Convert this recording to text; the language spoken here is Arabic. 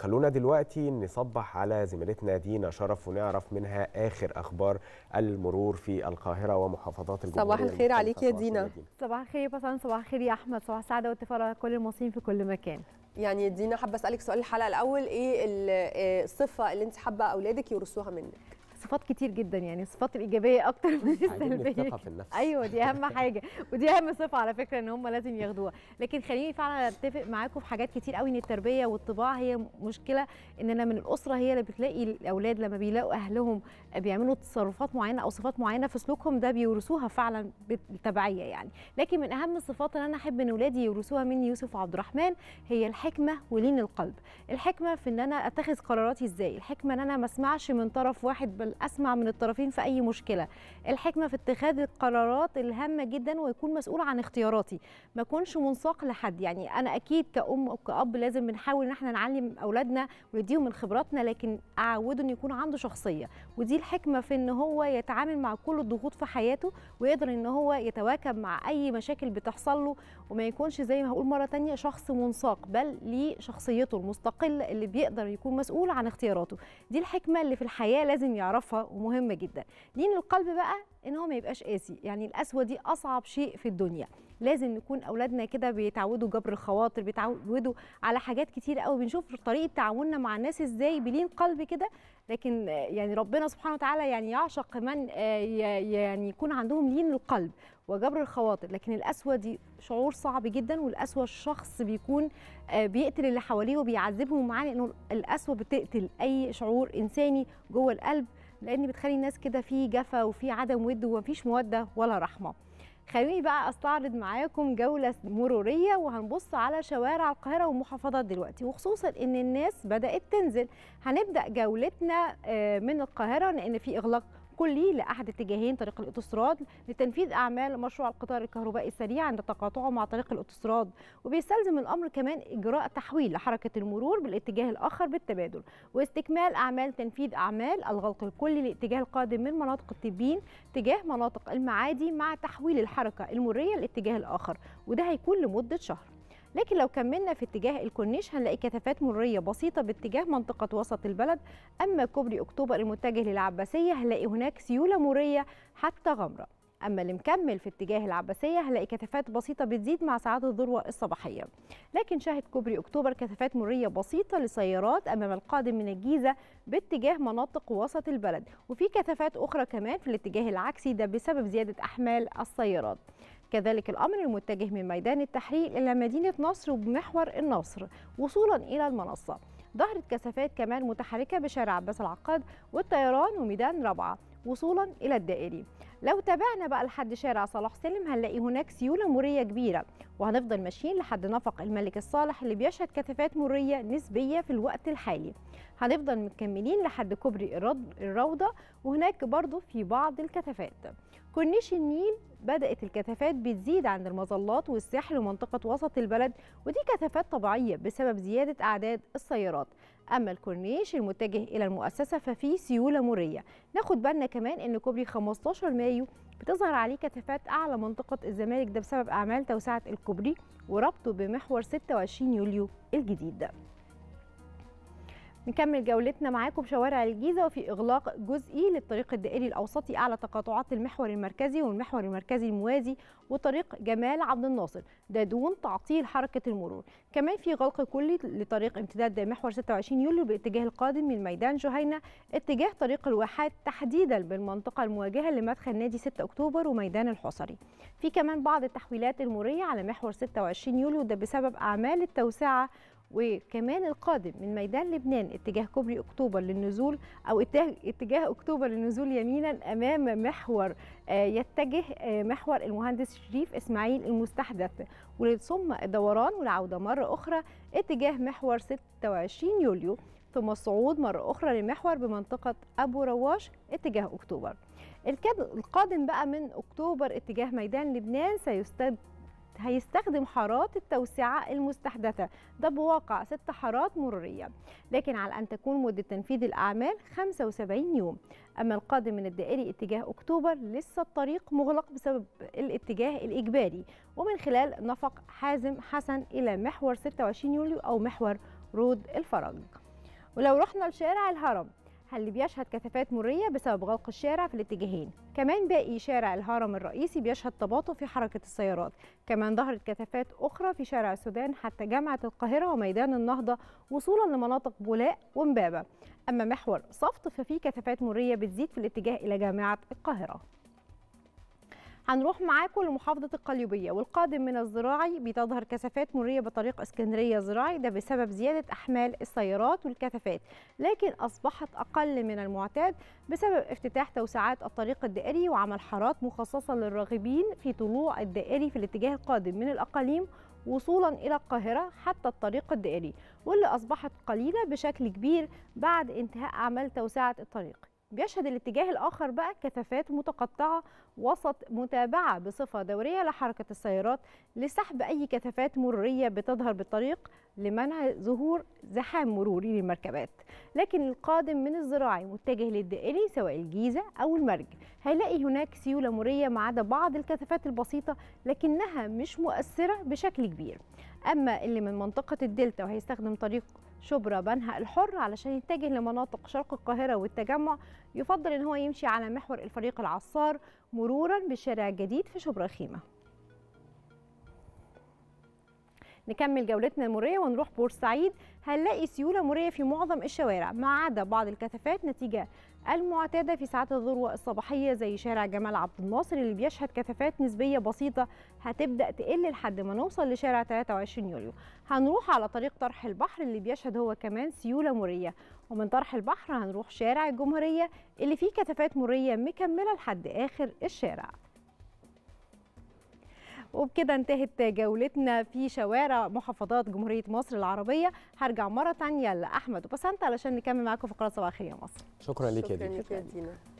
خلونا دلوقتي نصبح على زميلتنا دينا شرف ونعرف منها اخر اخبار المرور في القاهره ومحافظات الجمهوريه صباح الخير عليك يا دينا صباح الخير يا بسام صباح الخير يا احمد صباح السعاده والتفاؤل على كل المصريين في كل مكان يعني دينا حابه اسالك سؤال الحلقه الاول ايه آه، الصفه اللي انت حابه اولادك يورثوها منك صفات كتير جدا يعني الصفات الايجابيه اكتر من السلبيه الثقه في النفس ايوه دي اهم حاجه ودي اهم صفه على فكره ان هم لازم ياخدوها لكن خليني فعلا اتفق معاكم في حاجات كتير قوي ان التربيه والطباع هي مشكله اننا من الاسره هي اللي بتلاقي الاولاد لما بيلاقوا اهلهم بيعملوا تصرفات معينه او صفات معينه في سلوكهم ده بيورثوها فعلا بالتبعيه يعني لكن من اهم الصفات اللي انا احب ان اولادي يورثوها مني يوسف وعبد الرحمن هي الحكمه ولين القلب الحكمه في ان انا اتخذ قراراتي ازاي الحكمه ان انا ما اسمعش من طرف واحد بل اسمع من الطرفين في اي مشكله الحكمه في اتخاذ القرارات الهامه جدا ويكون مسؤول عن اختياراتي ما اكونش منساق لحد يعني انا اكيد كأم او كأب لازم بنحاول ان احنا نعلم اولادنا ونديهم من خبراتنا لكن اعوده ان يكون عنده شخصيه ودي الحكمه في ان هو يتعامل مع كل الضغوط في حياته ويقدر ان هو يتواكب مع اي مشاكل بتحصل له وما يكونش زي ما هقول مره ثانيه شخص منساق بل ليه شخصيته المستقله اللي بيقدر يكون مسؤول عن اختياراته دي الحكمه اللي في الحياه لازم يعرفها معروفه ومهمه جدا لين القلب بقى ان هو ما يبقاش قاسي يعني القسوه دي اصعب شيء في الدنيا لازم نكون اولادنا كده بيتعودوا جبر الخواطر بيتعودوا على حاجات كتير قوي بنشوف طريقه تعاملنا مع الناس ازاي بلين قلب كده لكن يعني ربنا سبحانه وتعالى يعني يعشق من آه، يعني يكون عندهم لين القلب وجبر الخواطر لكن القسوه دي شعور صعب جدا والقسوه الشخص بيكون آه، بيقتل اللي حواليه وبيعذبهم معاه لانه القسوه بتقتل اي شعور انساني جوه القلب لان بتخلي الناس كده في جفا وفي عدم ود ومفيش موده ولا رحمه خليني بقى استعرض معاكم جوله مروريه وهنبص على شوارع القاهره والمحافظات دلوقتي وخصوصا ان الناس بدات تنزل هنبدا جولتنا آه، من القاهره لان في اغلاق كلي لاحد اتجاهين طريق الاوتوستراد لتنفيذ اعمال مشروع القطار الكهربائي السريع عند تقاطعه مع طريق الاوتوستراد وبيستلزم الامر كمان اجراء تحويل لحركه المرور بالاتجاه الاخر بالتبادل واستكمال اعمال تنفيذ اعمال الغلق الكلي للاتجاه القادم من مناطق التبين تجاه مناطق المعادي مع تحويل الحركه المريه للاتجاه الاخر وده هيكون لمده شهر لكن لو كملنا في اتجاه الكورنيش هنلاقي كثافات مريه بسيطه باتجاه منطقه وسط البلد اما كوبري اكتوبر المتجه للعباسيه هنلاقي هناك سيوله مريه حتى غمره اما اللي مكمل في اتجاه العباسيه هنلاقي كثافات بسيطه بتزيد مع ساعات الذروه الصباحيه لكن شاهد كوبري اكتوبر كثافات مريه بسيطه لسيارات امام القادم من الجيزه باتجاه مناطق وسط البلد وفي كثافات اخرى كمان في الاتجاه العكسي ده بسبب زياده احمال السيارات كذلك الأمر المتجه من ميدان التحرير إلى مدينة نصر وبمحور النصر وصولا إلى المنصة ظهرت كثافات كمان متحركة بشارع عباس العقاد والطيران وميدان رابعة وصولا إلى الدائري لو تابعنا بقى لحد شارع صلاح سلم هنلاقي هناك سيوله مريه كبيره وهنفضل ماشيين لحد نفق الملك الصالح اللي بيشهد كثافات مريه نسبيه في الوقت الحالي هنفضل مكملين لحد كوبري الروضه وهناك برضو في بعض الكثافات كورنيش النيل بدأت الكثافات بتزيد عند المظلات والساحل ومنطقة وسط البلد ودي كثافات طبيعية بسبب زيادة أعداد السيارات أما الكورنيش المتجه إلى المؤسسة ففي سيولة مرية ناخد بالنا كمان أن كوبري 15 مايو مايو بتظهر عليه كثافات أعلى منطقة الزمالك ده بسبب أعمال توسعة الكوبري وربطه بمحور 26 يوليو الجديد نكمل جولتنا معاكم بشوارع الجيزة وفي إغلاق جزئي للطريق الدائري الأوسطي أعلى تقاطعات المحور المركزي والمحور المركزي الموازي وطريق جمال عبد الناصر ده دون تعطيل حركة المرور كمان في غلق كلي لطريق امتداد محور 26 يوليو باتجاه القادم من ميدان جهينة اتجاه طريق الواحات تحديدا بالمنطقة المواجهة لمدخل نادي 6 أكتوبر وميدان الحصري في كمان بعض التحويلات المرورية على محور 26 يوليو ده بسبب أعمال التوسعة وكمان القادم من ميدان لبنان اتجاه كوبري اكتوبر للنزول او اتجاه اكتوبر للنزول يمينا امام محور آه، يتجه آه، محور المهندس شريف اسماعيل المستحدث ولثم الدوران والعوده مره اخرى اتجاه محور 26 يوليو ثم الصعود مرة أخرى لمحور بمنطقة أبو رواش اتجاه أكتوبر القادم بقى من أكتوبر اتجاه ميدان لبنان سيستد هيستخدم حارات التوسعة المستحدثة ده بواقع ست حارات مرورية لكن على أن تكون مدة تنفيذ الأعمال 75 يوم أما القادم من الدائري اتجاه أكتوبر لسه الطريق مغلق بسبب الاتجاه الإجباري ومن خلال نفق حازم حسن إلى محور 26 يوليو أو محور رود الفرج ولو رحنا لشارع الهرم اللي بيشهد كثافات مرية بسبب غلق الشارع في الاتجاهين كمان باقي شارع الهرم الرئيسي بيشهد تباطؤ في حركة السيارات كمان ظهرت كثافات أخرى في شارع السودان حتى جامعة القاهرة وميدان النهضة وصولا لمناطق بولاق ومبابة أما محور صفط ففي كثافات مرية بتزيد في الاتجاه إلى جامعة القاهرة هنروح معاكم لمحافظه القليوبيه والقادم من الزراعي بتظهر كثافات مريه بطريق اسكندريه زراعي ده بسبب زياده احمال السيارات والكثافات لكن اصبحت اقل من المعتاد بسبب افتتاح توسعات الطريق الدائري وعمل حارات مخصصه للراغبين في طلوع الدائري في الاتجاه القادم من الاقاليم وصولا الى القاهره حتى الطريق الدائري واللي اصبحت قليله بشكل كبير بعد انتهاء اعمال توسعه الطريق بيشهد الاتجاه الآخر بقى كثافات متقطعة وسط متابعة بصفة دورية لحركة السيارات لسحب أي كثافات مرورية بتظهر بالطريق لمنع ظهور زحام مروري للمركبات لكن القادم من الزراعي متجه للدائري سواء الجيزة أو المرج هيلاقي هناك سيولة مرورية ما عدا بعض الكثافات البسيطة لكنها مش مؤثرة بشكل كبير أما اللي من منطقة الدلتا وهيستخدم طريق شبرا بنها الحر علشان يتجه لمناطق شرق القاهرة والتجمع يفضل ان هو يمشي على محور الفريق العصار مرورا بشارع جديد في شبرا خيمه نكمل جولتنا المريه ونروح بورسعيد هنلاقي سيوله مريه في معظم الشوارع ما عدا بعض الكثافات نتيجه المعتاده في ساعات الذروه الصباحيه زي شارع جمال عبد الناصر اللي بيشهد كثافات نسبيه بسيطه هتبدا تقل لحد ما نوصل لشارع 23 يوليو هنروح على طريق طرح البحر اللي بيشهد هو كمان سيوله مريه ومن طرح البحر هنروح شارع الجمهوريه اللي فيه كثافات مريه مكمله لحد اخر الشارع وبكده انتهت جولتنا في شوارع محافظات جمهورية مصر العربية هرجع مرة تانية لأحمد وبسنت علشان نكمل معاكم فقرات صباح الخير يا مصر شكرا لك يا دينا